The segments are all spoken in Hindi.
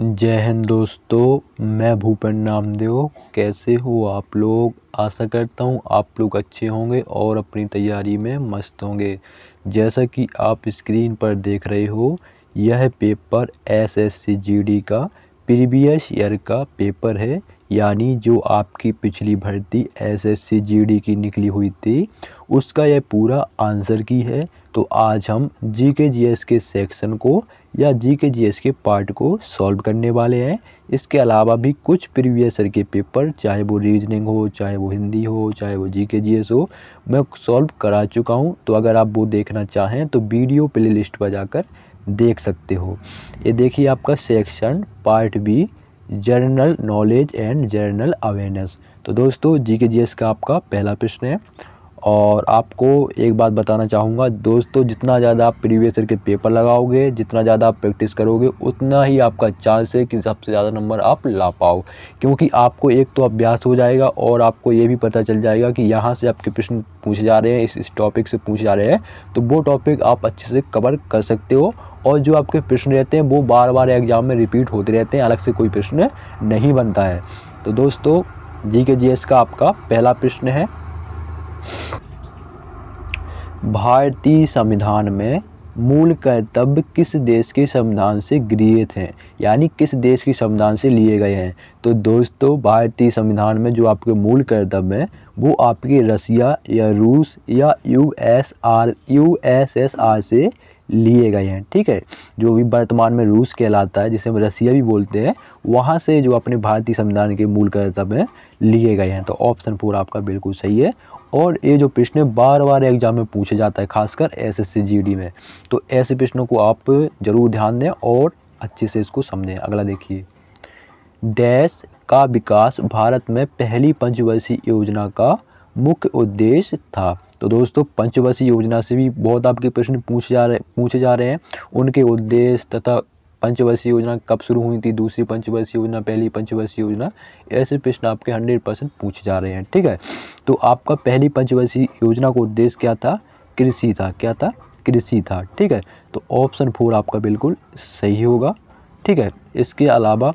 जय हिंद दोस्तों मैं भूपेंद्र नामदेव कैसे हो आप लोग आशा करता हूँ आप लोग अच्छे होंगे और अपनी तैयारी में मस्त होंगे जैसा कि आप स्क्रीन पर देख रहे हो यह पेपर एसएससी जीडी का प्रीवियस ईयर का पेपर है यानी जो आपकी पिछली भर्ती एसएससी जीडी की निकली हुई थी उसका यह पूरा आंसर की है तो आज हम जी के जी एस के सेक्शन को या जी के जी एस के पार्ट को सॉल्व करने वाले हैं इसके अलावा भी कुछ प्रीवियस ईयर के पेपर चाहे वो रीजनिंग हो चाहे वो हिंदी हो चाहे वो जी के जी एस हो मैं सॉल्व करा चुका हूँ तो अगर आप वो देखना चाहें तो वीडियो प्ले लिस्ट पर जाकर देख सकते हो ये देखिए आपका section part B general knowledge and general awareness तो दोस्तों जी के जी एस का आपका पहला प्रश्न है और आपको एक बात बताना चाहूँगा दोस्तों जितना ज़्यादा आप प्रीवियस ईयर के पेपर लगाओगे जितना ज़्यादा आप प्रैक्टिस करोगे उतना ही आपका चांस है कि सबसे ज़्यादा नंबर आप ला पाओ क्योंकि आपको एक तो अभ्यास हो जाएगा और आपको ये भी पता चल जाएगा कि यहाँ से आपके प्रश्न पूछे जा रहे हैं इस इस टॉपिक से पूछे जा रहे हैं तो वो टॉपिक आप अच्छे से कवर कर सकते हो और जो आपके प्रश्न रहते हैं वो बार बार एग्ज़ाम में रिपीट होते रहते हैं अलग से कोई प्रश्न नहीं बनता है तो दोस्तों जी के जी एस का आपका पहला प्रश्न है भारतीय संविधान में मूल कर्तव्य किस देश के संविधान से गृहित हैं यानी किस देश के संविधान से लिए गए हैं तो दोस्तों भारतीय संविधान में जो आपके मूल कर्तव्य हैं वो आपके रसिया या रूस या यूएसआर यूएसएसआर से लिए गए हैं ठीक है जो भी वर्तमान में रूस कहलाता है जिसे रसिया भी बोलते हैं वहाँ से जो अपने भारतीय संविधान के मूल कर्तव्य लिए गए हैं तो ऑप्शन फोर आपका बिल्कुल सही है और ये जो प्रश्न बार बार एग्जाम में पूछा जाता है खासकर एस एस e में तो ऐसे प्रश्नों को आप ज़रूर ध्यान दें और अच्छे से इसको समझें अगला देखिए डैश का विकास भारत में पहली पंचवर्षीय योजना का मुख्य उद्देश्य था तो दोस्तों पंचवर्षीय योजना से भी बहुत आपके प्रश्न पूछे जा रहे पूछे जा रहे हैं उनके उद्देश्य तथा पंचवर्षीय योजना कब शुरू हुई थी दूसरी पंचवर्षीय योजना पहली पंचवर्षीय योजना ऐसे प्रश्न आपके हंड्रेड परसेंट पूछे जा रहे हैं ठीक है तो आपका पहली पंचवर्षीय योजना का उद्देश्य क्या था कृषि था क्या था कृषि था ठीक है तो ऑप्शन फोर आपका बिल्कुल सही होगा ठीक है इसके अलावा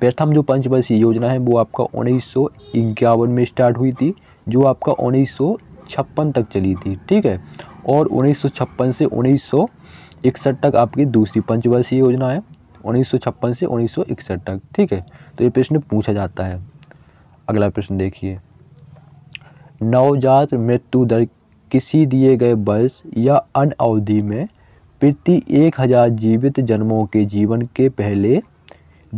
प्रथम जो पंचवर्षीय योजना है वो आपका उन्नीस में स्टार्ट हुई थी जो आपका उन्नीस तक चली थी ठीक है और उन्नीस से उन्नीस तक आपकी दूसरी पंचवर्षीय योजना है उन्नीस से उन्नीस तक ठीक है तो ये प्रश्न पूछा जाता है अगला प्रश्न देखिए नवजात मृत्यु दर किसी दिए गए वर्ष या अन अवधि में प्रति एक हज़ार जीवित जन्मों के जीवन के पहले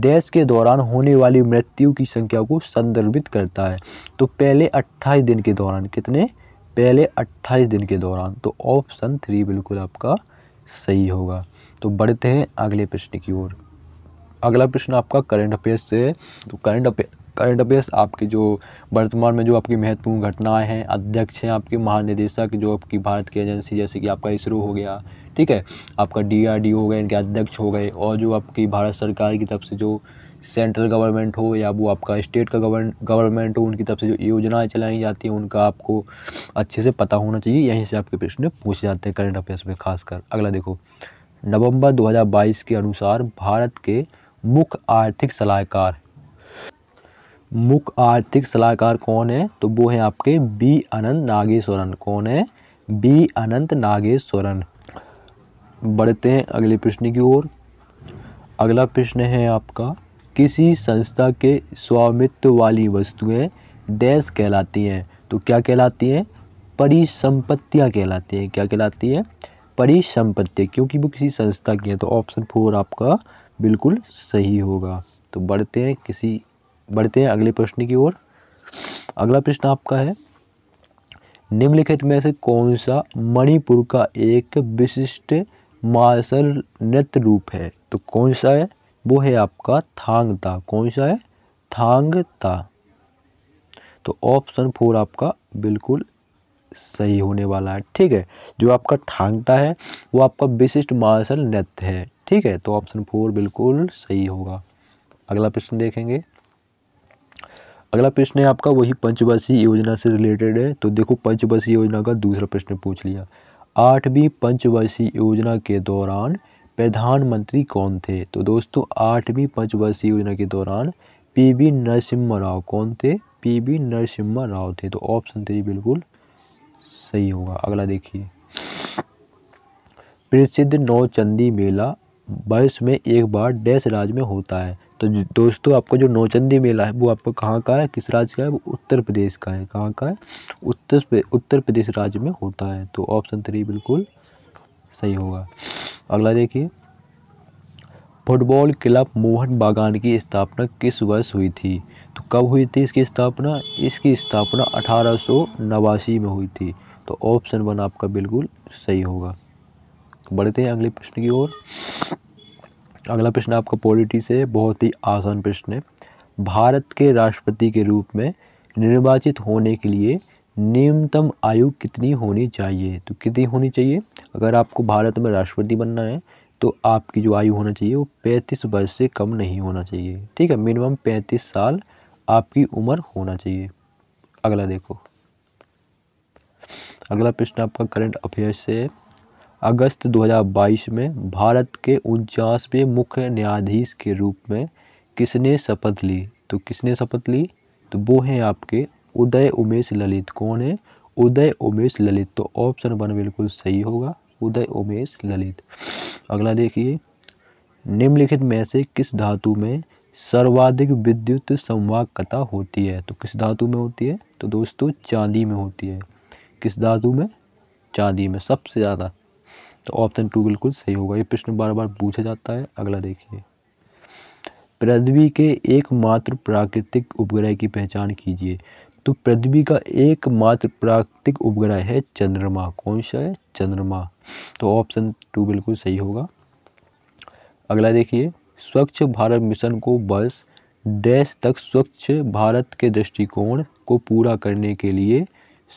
डैश के दौरान होने वाली मृत्यु की संख्या को संदर्भित करता है तो पहले अट्ठाईस दिन के दौरान कितने पहले 28 दिन के दौरान तो ऑप्शन थ्री बिल्कुल आपका सही होगा तो बढ़ते हैं अगले प्रश्न की ओर अगला प्रश्न आपका करंट अफेयर्स से तो करंट अफेयर करंट अफेयर्स आपके जो वर्तमान में जो आपकी महत्वपूर्ण घटनाएं हैं अध्यक्ष हैं आपके महानिदेशक जो आपकी भारत की एजेंसी जैसे कि आपका इसरो हो गया ठीक है आपका डी हो गया इनके अध्यक्ष हो गए और जो आपकी भारत सरकार की तरफ से जो सेंट्रल गवर्नमेंट हो या वो आपका स्टेट का गवर्नमेंट हो उनकी तरफ से जो योजनाएं चलाई जाती हैं उनका आपको अच्छे से पता होना चाहिए यहीं से आपके प्रश्न पूछे जाते हैं करंट अफेयर्स में खासकर अगला देखो नवंबर 2022 के अनुसार भारत के मुख्य आर्थिक सलाहकार मुख्य आर्थिक सलाहकार कौन है तो वो हैं आपके बी अनंत नागेश्वरन कौन है बी अनंत नागेश्वरन बढ़ते हैं अगले प्रश्न की ओर अगला प्रश्न है आपका किसी संस्था के स्वामित्व वाली वस्तुएं डैश कहलाती हैं तो क्या कहलाती हैं परिसंपत्तियाँ कहलाती हैं क्या कहलाती हैं परिसंपत्तियाँ क्योंकि वो किसी संस्था की है तो ऑप्शन फोर आपका बिल्कुल सही होगा तो बढ़ते हैं किसी बढ़ते हैं अगले प्रश्न की ओर अगला प्रश्न आपका है निम्नलिखित में से कौन सा मणिपुर का एक विशिष्ट मार्शल नृत्य रूप है तो कौन सा है वो है आपका थांग ता कौन सा है थांग ता तो ऑप्शन फोर आपका बिल्कुल सही होने वाला है ठीक है जो आपका ठांगटा है वो आपका विशिष्ट मार्शल नृत्य है ठीक है तो ऑप्शन फोर बिल्कुल सही होगा अगला प्रश्न देखेंगे अगला प्रश्न है आपका वही पंचवर्षीय योजना से रिलेटेड है तो देखो पंचवर्षीय योजना का दूसरा प्रश्न पूछ लिया आठवीं पंचवर्षीय योजना के दौरान प्रधानमंत्री कौन थे तो दोस्तों आठवीं पंचवर्षीय योजना के दौरान पी वी नरसिम्हा राव कौन थे पी वी नरसिम्हा राव थे तो ऑप्शन थ्री तो बिल्कुल सही होगा अगला देखिए प्रसिद्ध नौचंदी मेला वर्ष में एक बार डैश राज्य में होता है तो दोस्तों आपका जो नौचंदी मेला है वो आपको कहाँ का है किस राज्य का है वो उत्तर प्रदेश का है कहाँ का है उत्तर उत्तर प्रदेश राज्य में होता है तो ऑप्शन थ्री तो बिल्कुल सही होगा अगला देखिए फुटबॉल क्लब मोहन बागान की स्थापना किस वर्ष हुई थी तो कब हुई थी इसकी स्थापना इसकी स्थापना अठारह में हुई थी तो ऑप्शन वन आपका बिल्कुल सही होगा बढ़ते हैं अगले प्रश्न की ओर अगला प्रश्न आपका पॉलिटी से बहुत ही आसान प्रश्न है भारत के राष्ट्रपति के रूप में निर्वाचित होने के लिए न्यूनतम आयु कितनी होनी चाहिए तो कितनी होनी चाहिए अगर आपको भारत में राष्ट्रपति बनना है तो आपकी जो आयु होना चाहिए वो पैंतीस वर्ष से कम नहीं होना चाहिए ठीक है मिनिमम पैंतीस साल आपकी उम्र होना चाहिए अगला देखो अगला प्रश्न आपका करंट अफेयर्स से अगस्त 2022 में भारत के उनचासवें मुख्य न्यायाधीश के रूप में किसने शपथ ली तो किसने शपथ ली तो वो हैं आपके उदय उमेश ललित कौन है उदय उमेश ललित तो ऑप्शन वन बिल्कुल सही होगा उदय उमेश ललित अगला देखिए निम्नलिखित में से किस धातु में सर्वाधिक विद्युत संवाहकता होती है तो किस धातु में होती है तो दोस्तों चांदी में होती है किस धातु में चांदी में सबसे ज़्यादा तो ऑप्शन टू बिल्कुल सही होगा ये प्रश्न बार बार पूछा जाता है अगला देखिए पृथ्वी के एकमात्र प्राकृतिक उपग्रह की पहचान कीजिए तो पृथ्वी का एकमात्र प्राकृतिक उपग्रह है चंद्रमा कौन सा है चंद्रमा तो ऑप्शन टू बिल्कुल सही होगा अगला देखिए स्वच्छ भारत मिशन को बस डैश तक स्वच्छ भारत के दृष्टिकोण को पूरा करने के लिए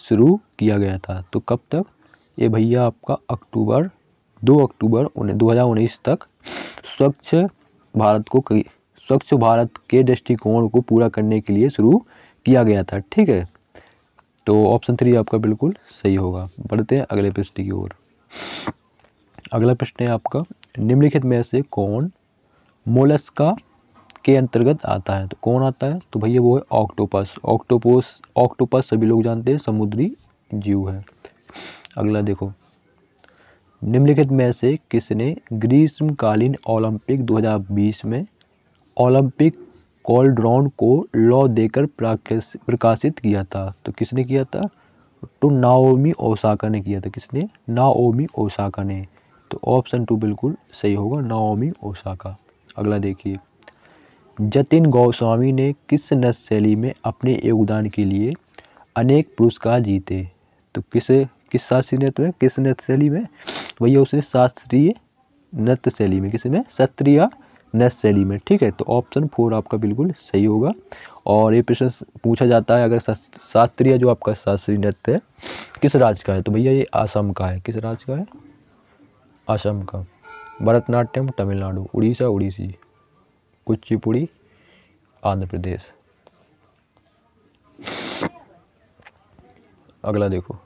शुरू किया गया था तो कब तक ये भैया आपका अक्टूबर दो अक्टूबर दो हज़ार उन्नीस तक स्वच्छ भारत को स्वच्छ भारत के दृष्टिकोण को पूरा करने के लिए शुरू किया गया था ठीक है तो ऑप्शन थ्री आपका बिल्कुल सही होगा बढ़ते हैं अगले प्रश्न की ओर अगला प्रश्न है आपका निम्नलिखित में से कौन मोलस्का के अंतर्गत आता है तो कौन आता है तो भैया वो है ऑक्टोपस ऑक्टोपस ऑक्टोपस सभी लोग जानते हैं समुद्री जीव है अगला देखो निम्नलिखित में से किसने ग्रीष्मकालीन ओलंपिक 2020 में ओलंपिक कॉलड्रॉन को लॉ देकर प्रकाशित किया था तो किसने किया था तो नाओमी ओसाका ने किया था किसने नाओमी ओसाका ने तो ऑप्शन टू बिल्कुल सही होगा नाओमी ओसाका अगला देखिए जतिन गोस्वामी ने किस नृत्य शैली में अपने योगदान के लिए अनेक पुरस्कार जीते तो किस किस शास्त्रीय नृत्य में किस नृत्य शैली में वही उसने शास्त्रीय नृत्य शैली में किस में क्षत्रिय नेस्ट शैली में ठीक है तो ऑप्शन फोर आपका बिल्कुल सही होगा और ये प्रश्न पूछा जाता है अगर शास्त्रीय जो आपका शास्त्रीय नृत्य है किस राज्य का है तो भैया ये असम का है किस राज्य का है असम का भरतनाट्यम तमिलनाडु उड़ीसा उड़ीसी कुचिपुड़ी आंध्र प्रदेश अगला देखो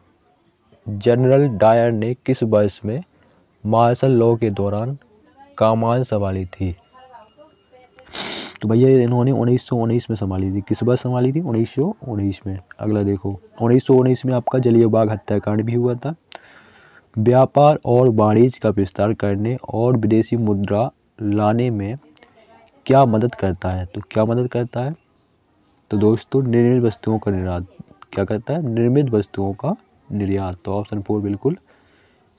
जनरल डायर ने किस वर्ष में मार्शल लॉ के दौरान कामान संभाली थी तो भैया इन्होंने उन्नीस सौ उन्नीस में संभाली थी किस बार संभाली थी उन्नीस सौ उन्नीस में अगला देखो उन्नीस सौ उन्नीस में आपका जलीय बाघ हत्याकांड भी हुआ था व्यापार और वाणिज्य का विस्तार करने और विदेशी मुद्रा लाने में क्या मदद करता है तो क्या मदद करता है तो दोस्तों निर्मित वस्तुओं का निर्यात क्या करता है निर्मित वस्तुओं का निर्यात तो ऑप्शन फोर बिल्कुल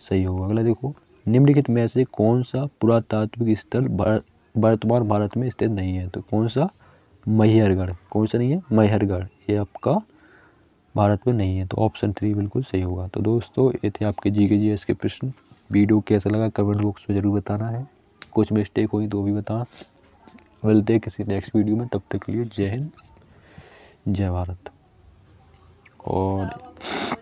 सही होगा अगला देखो निम्नलिखित में से कौन सा पुरातात्विक स्थल वर्तमान भारत में स्थित नहीं है तो कौन सा मैहरगढ़ कौन सा नहीं है मैहरगढ़ ये आपका भारत में नहीं है तो ऑप्शन थ्री बिल्कुल सही होगा तो दोस्तों ये थे आपके जी के जी एस के प्रश्न वीडियो कैसा लगा कमेंट बॉक्स में ज़रूर बताना है कुछ मिस्टेक हुई तो भी बताना मिलते हैं किसी नेक्स्ट वीडियो में तब तक के लिए जय हिंद जय भारत और